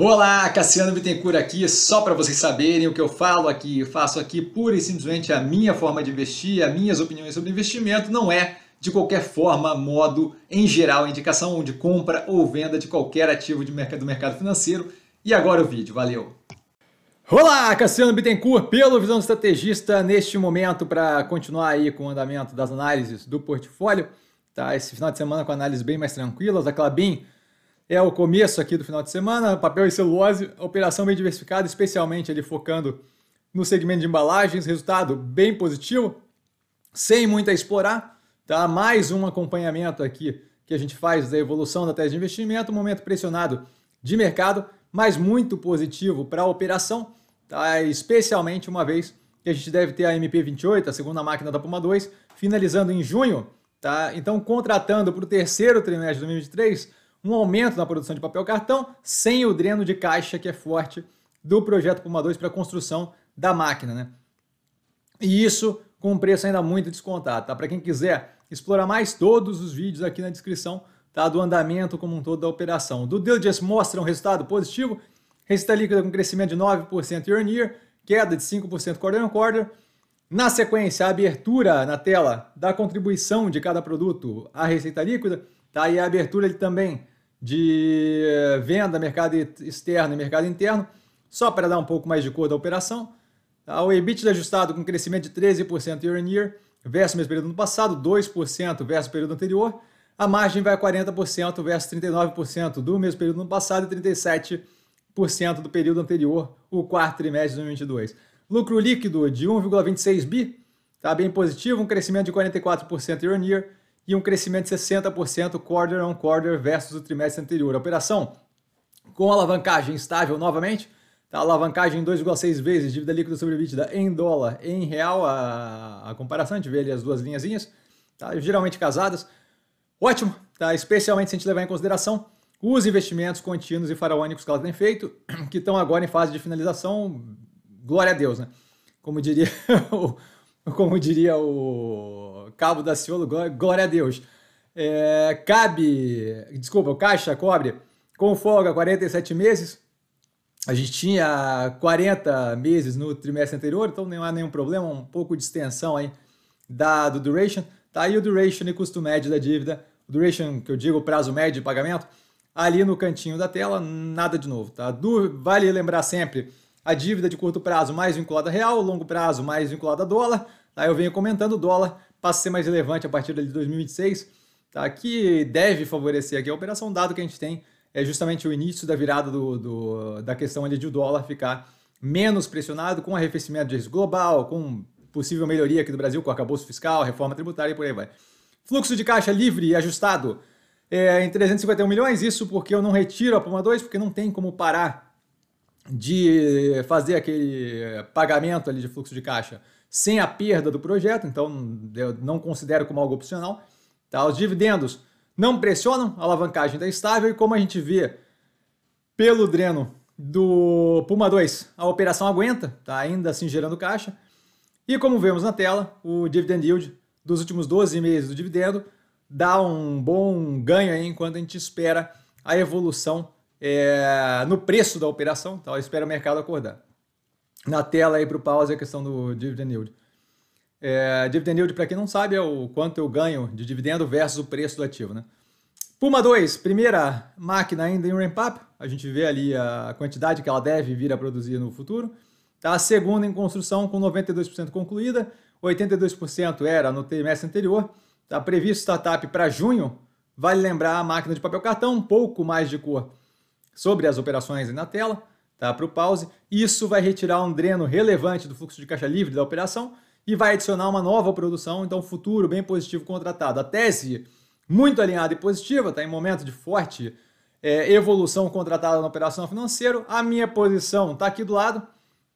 Olá, Cassiano Bittencourt aqui, só para vocês saberem o que eu falo aqui, eu faço aqui pura e simplesmente a minha forma de investir, as minhas opiniões sobre investimento, não é de qualquer forma, modo, em geral, indicação de compra ou venda de qualquer ativo de mercado, do mercado financeiro. E agora o vídeo, valeu! Olá, Cassiano Bittencourt, pelo Visão Estrategista, neste momento para continuar aí com o andamento das análises do portfólio, tá? Esse final de semana com análises bem mais tranquilas, a Clabin é o começo aqui do final de semana, papel e celulose, operação bem diversificada, especialmente ele focando no segmento de embalagens, resultado bem positivo, sem muito a explorar, tá? Mais um acompanhamento aqui que a gente faz da evolução da tese de investimento, momento pressionado de mercado, mas muito positivo para a operação, tá? Especialmente uma vez que a gente deve ter a MP28, a segunda máquina da Puma 2, finalizando em junho, tá? Então, contratando para o terceiro trimestre de 2023, um aumento na produção de papel cartão sem o dreno de caixa que é forte do projeto Puma 2 para a construção da máquina. Né? E isso com um preço ainda muito descontado. Tá? Para quem quiser explorar mais todos os vídeos aqui na descrição tá? do andamento como um todo da operação. Do diligence mostra um resultado positivo, receita líquida com crescimento de 9% year on year, queda de 5% quarter on quarter. Na sequência, a abertura na tela da contribuição de cada produto à receita líquida, tá? E a abertura ele também de eh, venda, mercado externo e mercado interno, só para dar um pouco mais de cor da operação. O EBITDA ajustado com crescimento de 13% year on year versus o mesmo período do ano passado, 2% versus o período anterior. A margem vai a 40% versus 39% do mesmo período do ano passado e 37% do período anterior, o quarto trimestre de 2022. Lucro líquido de 1,26 bi, tá bem positivo, um crescimento de 44% year on year e um crescimento de 60% quarter on quarter versus o trimestre anterior. A operação com alavancagem estável novamente, tá? alavancagem 2,6 vezes, dívida líquida sobre EBITDA em dólar, em real, a, a comparação, a gente vê ali as duas linhazinhas, tá? geralmente casadas. Ótimo, tá? especialmente se a gente levar em consideração os investimentos contínuos e faraônicos que ela tem feito, que estão agora em fase de finalização, glória a Deus, né? Como diria o como diria o Cabo da Ciolo, glória a Deus. É, cabe, desculpa, o Caixa cobre com folga 47 meses. A gente tinha 40 meses no trimestre anterior, então não há nenhum problema, um pouco de extensão aí da, do duration. Tá aí o duration e custo médio da dívida. O duration, que eu digo, prazo médio de pagamento, ali no cantinho da tela, nada de novo, tá? Du vale lembrar sempre a dívida de curto prazo mais vinculada a real, longo prazo mais vinculada a dólar. Tá? Eu venho comentando, o dólar passa a ser mais relevante a partir de 2026, tá? que deve favorecer aqui a operação, dado que a gente tem é justamente o início da virada do, do da questão ali de o dólar ficar menos pressionado com o arrefecimento de risco global, com possível melhoria aqui do Brasil com o arcabouço fiscal, reforma tributária e por aí vai. Fluxo de caixa livre e ajustado é, em 351 milhões, isso porque eu não retiro a Puma 2, porque não tem como parar de fazer aquele eh, pagamento ali de fluxo de caixa sem a perda do projeto, então não considero como algo opcional. Tá? Os dividendos não pressionam, a alavancagem está estável e como a gente vê pelo dreno do Puma 2, a operação aguenta, tá? ainda assim gerando caixa. E como vemos na tela, o dividend yield dos últimos 12 meses do dividendo dá um bom ganho aí enquanto a gente espera a evolução é, no preço da operação, tal, tá? espera o mercado acordar. Na tela aí para o pause é a questão do dividend yield. É, dividend yield, para quem não sabe, é o quanto eu ganho de dividendo versus o preço do ativo. Né? Puma 2, primeira máquina ainda em ramp-up. A gente vê ali a quantidade que ela deve vir a produzir no futuro. Tá? A segunda em construção com 92% concluída, 82% era no trimestre anterior. Está previsto startup para junho. Vale lembrar a máquina de papel cartão, um pouco mais de cor sobre as operações na tela, tá? Para o pause. Isso vai retirar um dreno relevante do fluxo de caixa livre da operação e vai adicionar uma nova produção, então futuro bem positivo contratado. A tese muito alinhada e positiva, tá? Em momento de forte é, evolução contratada na operação financeira. A minha posição está aqui do lado.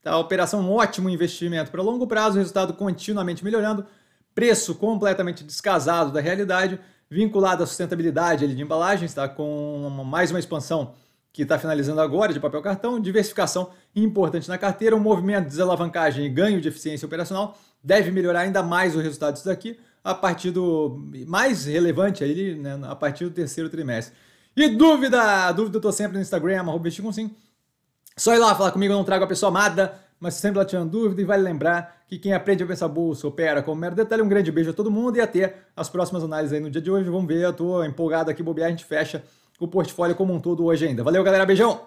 Tá? A operação é um ótimo investimento para longo prazo, resultado continuamente melhorando, preço completamente descasado da realidade, vinculado à sustentabilidade ali, de embalagens, tá? com mais uma expansão que está finalizando agora de papel cartão, diversificação importante na carteira, um movimento de desalavancagem e ganho de eficiência operacional deve melhorar ainda mais o resultado disso daqui a partir do mais relevante aí, né, a partir do terceiro trimestre. E dúvida, dúvida eu tô sempre no Instagram, sim Só ir lá falar comigo, eu não trago a pessoa amada, mas sempre lá tirando dúvida e vale lembrar que quem aprende a pensar bolsa opera como mero detalhe. Um grande beijo a todo mundo e até as próximas análises aí no dia de hoje. Vamos ver, eu tô empolgado aqui, bobear, a gente fecha o portfólio como um todo hoje ainda. Valeu, galera. Beijão!